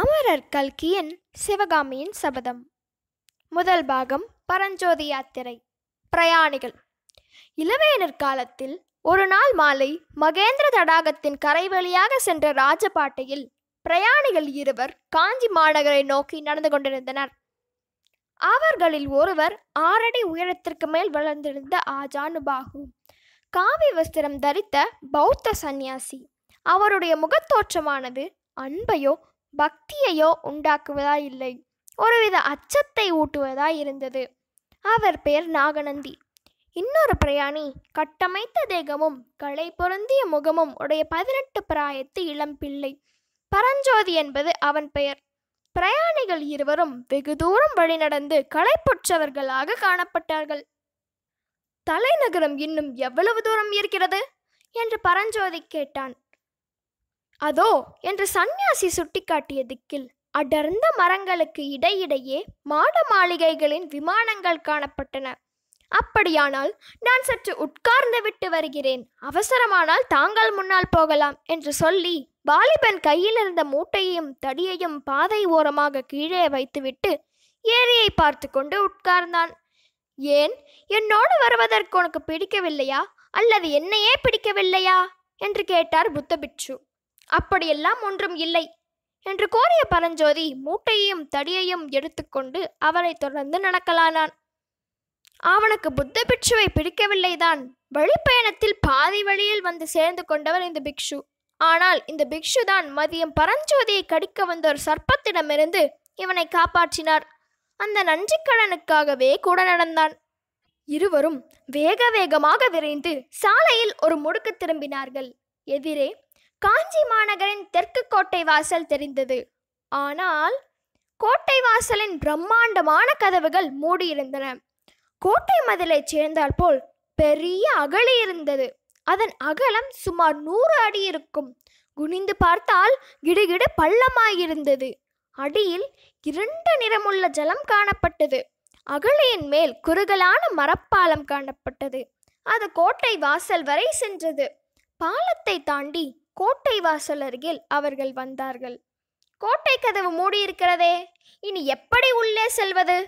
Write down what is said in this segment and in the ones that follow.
அமரர் கல்கியின் சிவகாமியின் சபதம் முதல் பாகம் பரஞ்சோதி யாத்திரை பிரயாணிகள் இளவேனர் காலத்தில் ஒரு நாள் மாலை மகேந்திர தடாகத்தின் கரை வழியாக சென்ற ராஜபாட்டையில் பிரயாணிகள் இருவர் காஞ்சி மாநகரை நோக்கி நடந்து கொண்டிருந்தனர் அவர்களில் ஒருவர் ஆறடி உயரத்திற்கு மேல் வளர்ந்திருந்த ஆஜானுபாகு காவி வஸ்திரம் தரித்த பௌத்த சந்நியாசி அவருடைய முகத்தோற்றமானது அன்பையோ பக்தியையோ உண்டாக்குவதா இல்லை ஒருவித அச்சத்தை ஊட்டுவதா இருந்தது அவர் பேர் நாகநந்தி இன்னொரு பிரயாணி கட்டமைத்த தேகமும் களை பொருந்திய முகமும் உடைய பதினெட்டு பிராயத்து இளம்பிள்ளை பரஞ்சோதி என்பது அவன் பெயர் பிரயாணிகள் இருவரும் வெகு தூரம் வழி நடந்து களைப்புற்றவர்களாக காணப்பட்டார்கள் தலைநகரம் இன்னும் எவ்வளவு தூரம் இருக்கிறது என்று பரஞ்சோதி கேட்டான் அதோ என்று சந்நியாசி சுட்டிக்காட்டிய திக்கில் அடர்ந்த மரங்களுக்கு இடையிடையே மாட மாளிகைகளின் விமானங்கள் காணப்பட்டன அப்படியானால் நான் சற்று உட்கார்ந்து விட்டு வருகிறேன் அவசரமானால் தாங்கள் முன்னால் போகலாம் என்று சொல்லி வாலிபன் கையில் இருந்த மூட்டையையும் தடியையும் பாதை ஓரமாக கீழே வைத்துவிட்டு ஏரியை பார்த்து கொண்டு உட்கார்ந்தான் ஏன் என்னோடு வருவதற்கு உனக்கு பிடிக்கவில்லையா அல்லது என்னையே பிடிக்கவில்லையா என்று கேட்டார் புத்த பிட்சு அப்படியெல்லாம் ஒன்றும் இல்லை என்று கோரிய பரஞ்சோதி மூட்டையையும் தடியையும் எடுத்துக்கொண்டு அவனை தொடர்ந்து நடக்கலானான் அவனுக்கு புத்த பிக்ஷுவை பிடிக்கவில்லைதான் வழிப்பயணத்தில் பாதி வழியில் வந்து சேர்ந்து கொண்டவர் இந்த பிக்ஷு ஆனால் இந்த பிக்ஷு தான் மதியம் பரஞ்சோதியை கடிக்க வந்த ஒரு சர்ப்பத்திடமிருந்து இவனை காப்பாற்றினார் அந்த நன்றிக்கடனுக்காகவே கூட நடந்தான் இருவரும் வேக வேகமாக விரைந்து சாலையில் ஒரு முடுக்கு திரும்பினார்கள் எதிரே காஞ்சி மாநகரின் தெற்கு கோட்டை வாசல் தெரிந்தது ஆனால் கோட்டை வாசலின் பிரம்மாண்டமான கதவுகள் மூடியிருந்தன கோட்டை மதிலைச் சேர்ந்தால் போல் பெரிய அகழி இருந்தது அதன் அகலம் சுமார் நூறு அடி இருக்கும் குனிந்து பார்த்தால் கிடுகிடு பள்ளமாயிருந்தது அடியில் இரண்டு நிறமுள்ள ஜலம் காணப்பட்டது அகழியின் மேல் குறுகலான மரப்பாலம் காணப்பட்டது அது கோட்டை வாசல் வரை சென்றது பாலத்தை தாண்டி கோட்டை வாசல் அருகில் அவர்கள் வந்தார்கள் கோட்டை கதவு மூடியிருக்கிறதே இனி எப்படி உள்ளே செல்வது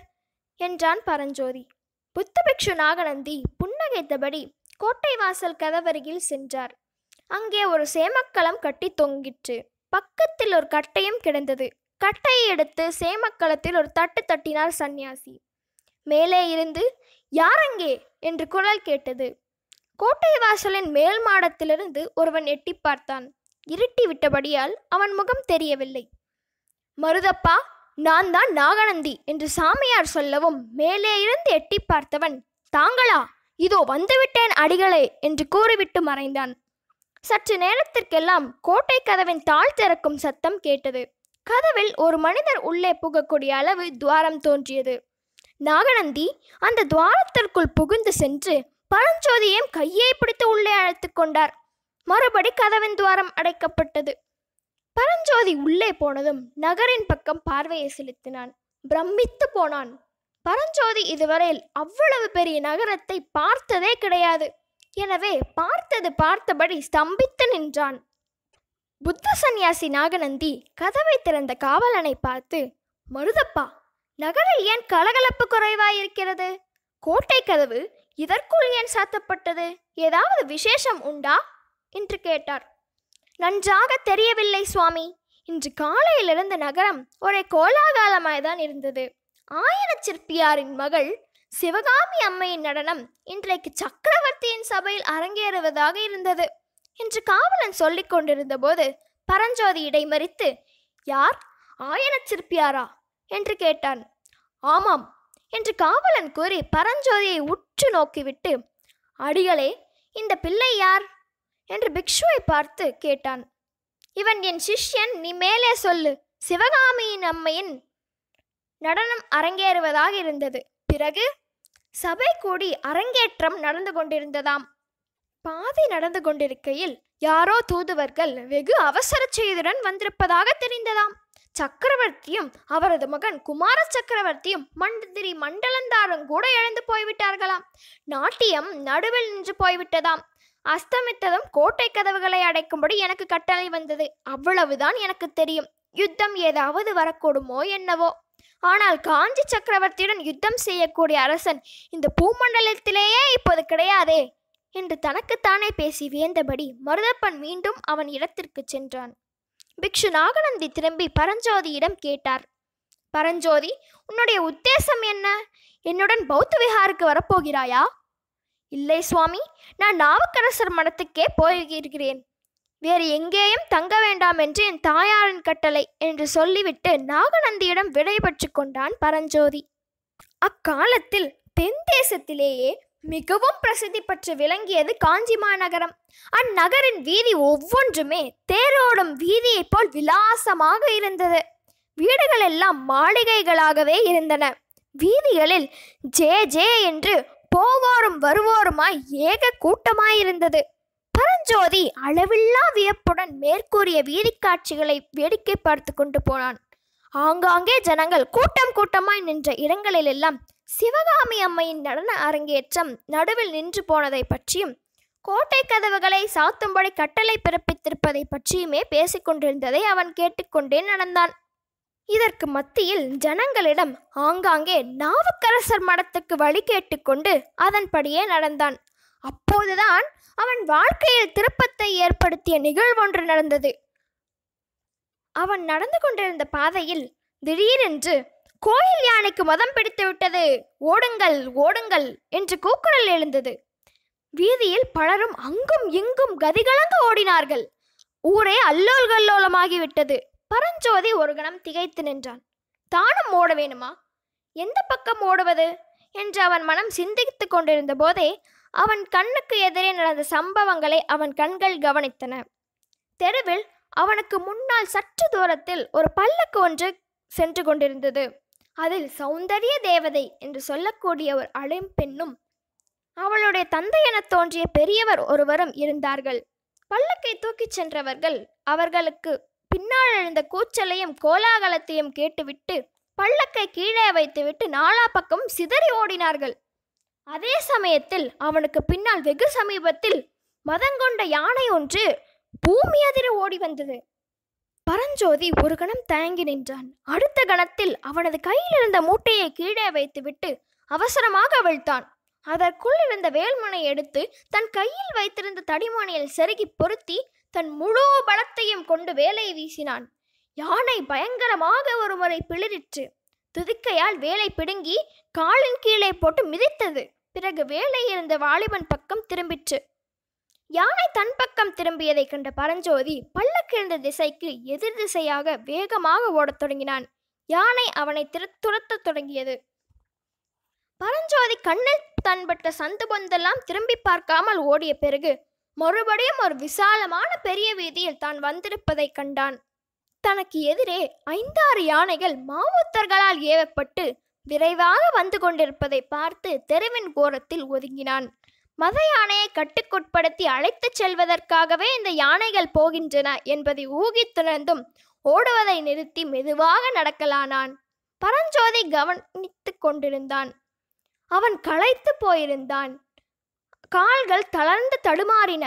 என்றான் பரஞ்சோதி புத்தபிக்ஷு நாகநந்தி புன்னகைத்தபடி கோட்டை வாசல் கதவருகில் சென்றார் அங்கே ஒரு சேமக்களம் கட்டி தொங்கிற்று பக்கத்தில் ஒரு கட்டையும் கிடந்தது கட்டையை எடுத்து சேமக்களத்தில் ஒரு தட்டு தட்டினார் சந்நியாசி மேலே இருந்து யாரங்கே என்று குரல் கேட்டது கோட்டை வாசலின் மேல் மாடத்திலிருந்து ஒருவன் எட்டி பார்த்தான் இருட்டி விட்டபடியால் அவன் முகம் தெரியவில்லை மருதப்பா நான் தான் நாகநந்தி என்று சாமியார் சொல்லவும் மேலே இருந்து எட்டி பார்த்தவன் தாங்களா இதோ வந்துவிட்டேன் அடிகளே என்று கூறிவிட்டு மறைந்தான் சற்று நேரத்திற்கெல்லாம் கோட்டை கதவின் தாழ் திறக்கும் சத்தம் கேட்டது கதவில் ஒரு மனிதர் உள்ளே புகக்கூடிய அளவு துவாரம் தோன்றியது நாகநந்தி அந்த துவாரத்திற்குள் புகுந்து சென்று பழஞ்சோதியம் கையை பிடித்து உள்ளே அழைத்து கொண்டார் மறுபடி கதவின் துவாரம் அடைக்கப்பட்டது பரஞ்சோதி உள்ளே போனதும் நகரின் பக்கம் பார்வையை செலுத்தினான் பிரமித்து போனான் பரஞ்சோதி இதுவரையில் அவ்வளவு பெரிய நகரத்தை பார்த்ததே கிடையாது எனவே பார்த்தது பார்த்தபடி ஸ்தம்பித்து நின்றான் புத்த சந்நியாசி நாகநந்தி கதவை திறந்த காவலனை பார்த்து மருதப்பா நகரில் ஏன் கலகலப்பு குறைவாயிருக்கிறது கோட்டை கதவு இதற்குள் ஏன் சாத்தப்பட்டது ஏதாவது விசேஷம் உண்டா என்று கேட்டார் நன்றாக தெரியவில்லை சுவாமி இன்று காலையிலிருந்து நகரம் ஒரே கோலாகாலமாய்தான் இருந்தது ஆயன சிற்பியாரின் மகள் சிவகாமி அம்மையின் நடனம் இன்றைக்கு சக்கரவர்த்தியின் சபையில் அரங்கேறுவதாக இருந்தது என்று காவலன் சொல்லிக் கொண்டிருந்த போது பரஞ்சோதி இடைமறித்து யார் ஆயன சிற்பியாரா என்று கேட்டான் ஆமாம் என்று காவலன் கூறி பரஞ்சோதியை உற்று நோக்கிவிட்டு அடிகளே இந்த பிள்ளை யார் என்று பிக்ஷுவை பார்த்து கேட்டான் இவன் என் சிஷ்யன் நீ மேலே சொல்லு சிவகாமியின் அம்மையின் நடனம் அரங்கேறுவதாக இருந்தது பிறகு சபை கூடி அரங்கேற்றம் நடந்து கொண்டிருந்ததாம் பாதி நடந்து கொண்டிருக்கையில் யாரோ தூதுவர்கள் வெகு அவசர செய்தியுடன் வந்திருப்பதாக தெரிந்ததாம் சக்கரவர்த்தியும் அவரது மகன் குமார சக்கரவர்த்தியும் மந்திரி மண்டலந்தாரும் கூட இழந்து போய்விட்டார்களாம் நாட்டியம் நடுவில் நின்று போய்விட்டதாம் அஸ்தமித்ததும் கோட்டை கதவுகளை அடைக்கும்படி எனக்கு கட்டளை வந்தது அவ்வளவுதான் எனக்கு தெரியும் யுத்தம் ஏதாவது வரக்கூடுமோ என்னவோ ஆனால் காஞ்சி சக்கரவர்த்தியுடன் யுத்தம் செய்யக்கூடிய அரசன் இந்த பூமண்டலத்திலேயே இப்போது கிடையாதே என்று தனக்குத்தானே பேசி வியந்தபடி மருதப்பன் மீண்டும் அவன் இடத்திற்கு சென்றான் பிக்ஷு நாகநந்தி திரும்பி பரஞ்சோதியிடம் கேட்டார் பரஞ்சோதி உன்னுடைய உத்தேசம் என்ன என்னுடன் பௌத்த விஹாருக்கு வரப்போகிறாயா இல்லை சுவாமி நான் நாவுக்கரசர் மடத்துக்கே போயிருக்கிறேன் வேறு எங்கேயும் தங்க வேண்டாம் என்று என் தாயாரின் கட்டளை என்று சொல்லிவிட்டு நாகநந்தியிடம் விடைபெற்று கொண்டான் பரஞ்சோதி அக்காலத்தில் தென் தேசத்திலேயே மிகவும் பிரசித்தி பெற்று விளங்கியது காஞ்சி மாநகரம் அந்நகரின் வீதி ஒவ்வொன்றுமே தேரோடும் வீதியைப் போல் விலாசமாக இருந்தது வீடுகள் எல்லாம் மாளிகைகளாகவே இருந்தன வீதிகளில் ஜே ஜே என்று போவோரும் வருவோருமாய் ஏக கூட்டமாயிருந்தது பரஞ்சோதி அளவில்லா வியப்புடன் மேற்கூறிய வீதி காட்சிகளை வேடிக்கை பார்த்து கொண்டு போனான் ஆங்காங்கே ஜனங்கள் கூட்டம் கூட்டமாய் நின்ற இடங்களிலெல்லாம் சிவகாமி அம்மையின் நடன அரங்கேற்றம் நடுவில் நின்று போனதை பற்றியும் கோட்டை கதவுகளை சாத்தும்படி கட்டளை பிறப்பித்திருப்பதை பற்றியுமே பேசிக்கொண்டிருந்ததை அவன் கேட்டுக்கொண்டே நடந்தான் இதற்கு மத்தியில் ஜனங்களிடம் ஆங்காங்கே நாவுக்கரசர் மடத்துக்கு வழி கேட்டுக்கொண்டு அதன்படியே நடந்தான் அப்போதுதான் அவன் வாழ்க்கையில் திருப்பத்தை ஏற்படுத்திய நிகழ்வொன்று நடந்தது அவன் நடந்து கொண்டிருந்த பாதையில் திடீரென்று கோயில் யானைக்கு மதம் பிடித்து விட்டது ஓடுங்கள் ஓடுங்கள் என்று கூக்குரல் எழுந்தது வீதியில் பலரும் அங்கும் இங்கும் கதிகலங்கு ஓடினார்கள் ஊரே அல்லோல் கல்லோலமாகிவிட்டது பரஞ்சோதி ஒரு கணம் திகைத்து நின்றான் தானும் ஓட வேணுமா எந்த பக்கம் ஓடுவது என்று அவன் மனம் சிந்தித்து கொண்டிருந்த போதே அவன் கண்ணுக்கு எதிரே நடந்த சம்பவங்களை அவன் கண்கள் கவனித்தன தெருவில் அவனுக்கு முன்னால் சற்று தூரத்தில் ஒரு பல்லக்கு ஒன்று சென்று கொண்டிருந்தது அதில் சௌந்தரிய தேவதை என்று சொல்லக்கூடிய ஒரு அழும் பெண்ணும் அவளுடைய தந்தை என தோன்றிய பெரியவர் ஒருவரும் இருந்தார்கள் பல்லக்கை தூக்கிச் சென்றவர்கள் அவர்களுக்கு பின்னால் எழுந்த கூச்சலையும் கோலாகலத்தையும் கேட்டுவிட்டு பல்லக்கை கீழே வைத்துவிட்டு நாலா பக்கம் சிதறி ஓடினார்கள் அதே சமயத்தில் அவனுக்கு பின்னால் வெகு சமீபத்தில் மதங்கொண்ட யானை ஒன்று பூமி அதிர ஓடி வந்தது பரஞ்சோதி ஒரு கணம் தயங்கி நின்றான் அடுத்த கணத்தில் அவனது கையில் இருந்த மூட்டையை கீழே வைத்துவிட்டு அவசரமாக அவிழ்த்தான் அதற்குள் இருந்த வேல்முனை எடுத்து தன் கையில் வைத்திருந்த தடிமானியில் செருகி பொருத்தி தன் முழு பலத்தையும் கொண்டு வேலை வீசினான் யானை பயங்கரமாக ஒருமுறை பிளிரிற்று துதிக்கையால் வேலை பிடுங்கி காலின் கீழே போட்டு மிதித்தது பிறகு வேலை இருந்த வாலிபன் பக்கம் திரும்பிற்று யானை தன் பக்கம் திரும்பியதை கண்ட பரஞ்சோதி பள்ளக்கிழந்த திசைக்கு எதிர் திசையாக வேகமாக ஓடத் தொடங்கினான் யானை அவனை திரு துரத்தத் தொடங்கியது பரஞ்சோதி கண்ணில் தன்பட்ட சந்து பொந்தெல்லாம் திரும்பி பார்க்காமல் ஓடிய பிறகு மறுபடியும் ஒரு விசாலமான பெரிய வீதியில் தான் வந்திருப்பதைக் கண்டான் தனக்கு எதிரே ஐந்தாறு யானைகள் மாவுத்தர்களால் ஏவப்பட்டு விரைவாக வந்து கொண்டிருப்பதை பார்த்து தெருவின் கோரத்தில் ஒதுங்கினான் மத யானையை கட்டுக்குட்படுத்தி அழைத்துச் செல்வதற்காகவே இந்த யானைகள் போகின்றன என்பதை ஊகித்துணர்ந்தும் ஓடுவதை நிறுத்தி மெதுவாக நடக்கலானான் பரஞ்சோதி கவனித்து கொண்டிருந்தான் அவன் களைத்து போயிருந்தான் கால்கள் தளர்ந்து தடுமாறின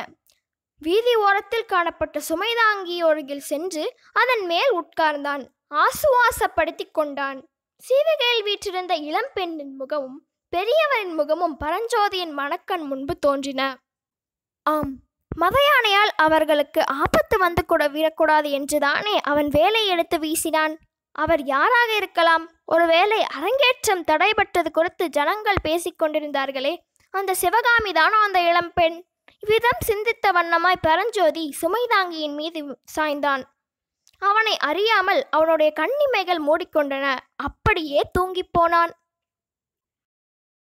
வீதி ஓரத்தில் காணப்பட்ட சுமைதாங்கி ஒழுங்கில் சென்று அதன் மேல் உட்கார்ந்தான் ஆசுவாசப்படுத்தி கொண்டான் சீவகையில் வீற்றிருந்த இளம்பெண்ணின் முகமும் பெரியவரின் முகமும் பரஞ்சோதியின் மணக்கண் முன்பு தோன்றின ஆம் மதையானையால் அவர்களுக்கு ஆபத்து வந்து கூட விடக்கூடாது என்றுதானே அவன் வேலை எடுத்து வீசினான் அவர் யாராக இருக்கலாம் ஒருவேளை அரங்கேற்றம் தடைபட்டது குறித்து ஜனங்கள் பேசிக்கொண்டிருந்தார்களே அந்த சிவகாமி தானோ அந்த இளம்பெண் இவ்விதம் சிந்தித்த வண்ணமாய் பரஞ்சோதி சுமைதாங்கியின் மீது சாய்ந்தான் அவனை அறியாமல் அவனுடைய கண்ணிமைகள் மூடிக்கொண்டன அப்படியே தூங்கிப் போனான்